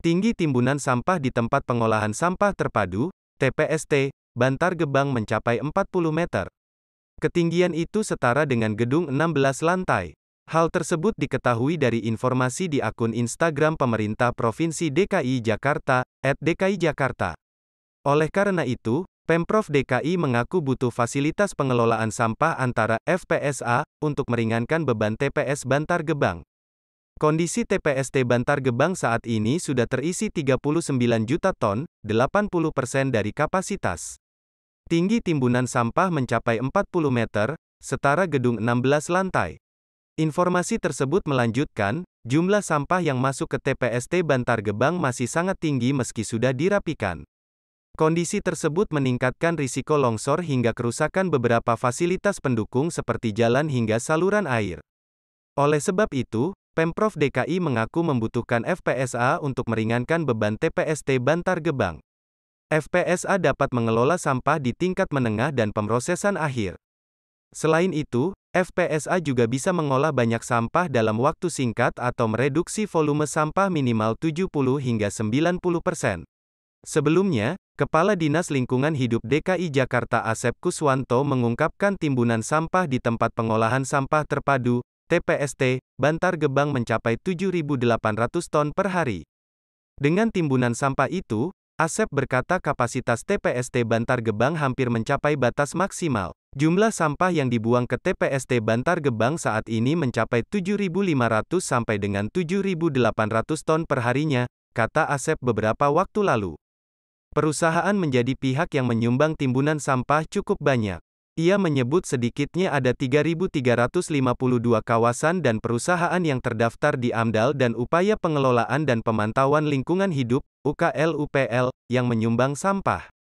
Tinggi timbunan sampah di tempat pengolahan sampah terpadu, TPST, Bantar Gebang mencapai 40 meter. Ketinggian itu setara dengan gedung 16 lantai. Hal tersebut diketahui dari informasi di akun Instagram pemerintah Provinsi DKI Jakarta, DKI Jakarta. Oleh karena itu, Pemprov DKI mengaku butuh fasilitas pengelolaan sampah antara FPSA untuk meringankan beban TPS Bantar Gebang. Kondisi TPST Bantar Gebang saat ini sudah terisi 39 juta ton, 80 persen dari kapasitas. Tinggi timbunan sampah mencapai 40 meter, setara gedung 16 lantai. Informasi tersebut melanjutkan, jumlah sampah yang masuk ke TPST Bantar Gebang masih sangat tinggi meski sudah dirapikan. Kondisi tersebut meningkatkan risiko longsor hingga kerusakan beberapa fasilitas pendukung seperti jalan hingga saluran air. Oleh sebab itu, Pemprov DKI mengaku membutuhkan FPSA untuk meringankan beban TPST Bantar Gebang. FPSA dapat mengelola sampah di tingkat menengah dan pemrosesan akhir. Selain itu, FPSA juga bisa mengolah banyak sampah dalam waktu singkat atau mereduksi volume sampah minimal 70 hingga 90 persen. Sebelumnya, Kepala Dinas Lingkungan Hidup DKI Jakarta Asep Kuswanto mengungkapkan timbunan sampah di tempat pengolahan sampah terpadu, TPST, Bantar Gebang mencapai 7.800 ton per hari. Dengan timbunan sampah itu, Asep berkata kapasitas TPST Bantar Gebang hampir mencapai batas maksimal. Jumlah sampah yang dibuang ke TPST Bantar Gebang saat ini mencapai 7.500 sampai dengan 7.800 ton per harinya, kata Asep beberapa waktu lalu. Perusahaan menjadi pihak yang menyumbang timbunan sampah cukup banyak. Ia menyebut sedikitnya ada 3.352 kawasan dan perusahaan yang terdaftar di AMDAL dan Upaya Pengelolaan dan Pemantauan Lingkungan Hidup, UKLUPL, yang menyumbang sampah.